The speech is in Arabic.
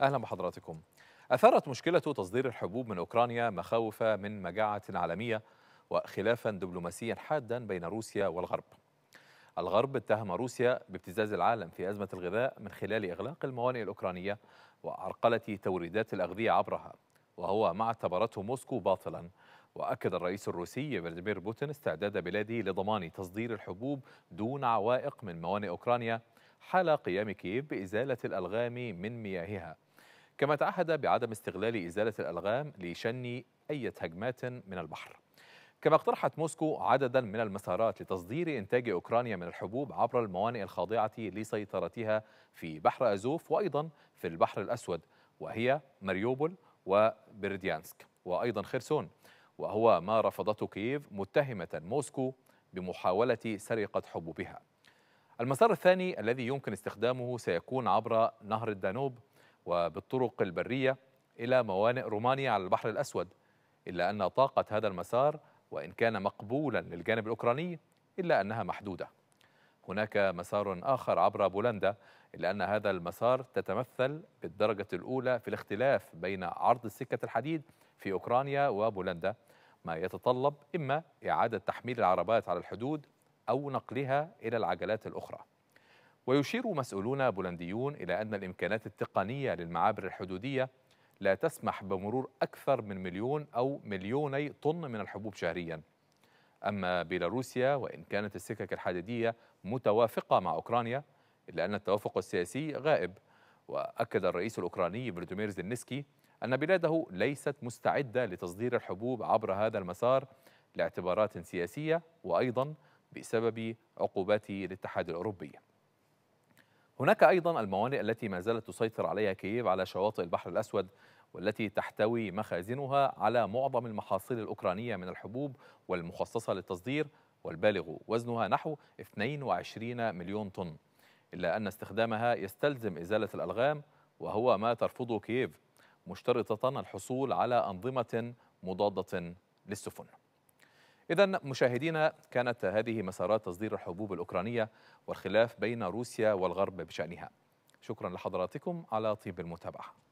أهلا بحضراتكم أثارت مشكلة تصدير الحبوب من أوكرانيا مخاوف من مجاعة عالمية وخلافا دبلوماسيا حادا بين روسيا والغرب الغرب اتهم روسيا بابتزاز العالم في أزمة الغذاء من خلال إغلاق الموانئ الأوكرانية وعرقلة توريدات الأغذية عبرها وهو ما اعتبرته موسكو باطلا وأكد الرئيس الروسي فلاديمير بوتين استعداد بلاده لضمان تصدير الحبوب دون عوائق من موانئ أوكرانيا حال قيام كييف بإزالة الألغام من مياهها كما تعهد بعدم استغلال إزالة الألغام لشن أي هجمات من البحر كما اقترحت موسكو عددا من المسارات لتصدير إنتاج أوكرانيا من الحبوب عبر الموانئ الخاضعة لسيطرتها في بحر أزوف وأيضا في البحر الأسود وهي مريوبول وبرديانسك وأيضا خرسون وهو ما رفضته كييف متهمة موسكو بمحاولة سرقة حبوبها المسار الثاني الذي يمكن استخدامه سيكون عبر نهر الدانوب وبالطرق البرية إلى موانئ رومانيا على البحر الأسود إلا أن طاقة هذا المسار وإن كان مقبولا للجانب الأوكراني إلا أنها محدودة هناك مسار آخر عبر بولندا إلا أن هذا المسار تتمثل بالدرجة الأولى في الاختلاف بين عرض سكة الحديد في أوكرانيا وبولندا ما يتطلب إما إعادة تحميل العربات على الحدود أو نقلها إلى العجلات الأخرى ويشير مسؤولون بولنديون إلى أن الإمكانات التقنية للمعابر الحدودية لا تسمح بمرور أكثر من مليون أو مليوني طن من الحبوب شهريا أما بيلاروسيا وإن كانت السكك الحديدية متوافقة مع أوكرانيا إلا أن التوافق السياسي غائب وأكد الرئيس الأوكراني فلاديمير زلنسكي أن بلاده ليست مستعدة لتصدير الحبوب عبر هذا المسار لاعتبارات سياسية وأيضا بسبب عقوبات الاتحاد الأوروبي هناك أيضا الموانئ التي ما زالت تسيطر عليها كييف على شواطئ البحر الأسود والتي تحتوي مخازنها على معظم المحاصيل الأوكرانية من الحبوب والمخصصة للتصدير والبالغ وزنها نحو 22 مليون طن إلا أن استخدامها يستلزم إزالة الألغام وهو ما ترفضه كييف مشترطة الحصول على أنظمة مضادة للسفن إذا مشاهدينا كانت هذه مسارات تصدير الحبوب الأوكرانية والخلاف بين روسيا والغرب بشأنها شكرا لحضراتكم على طيب المتابعة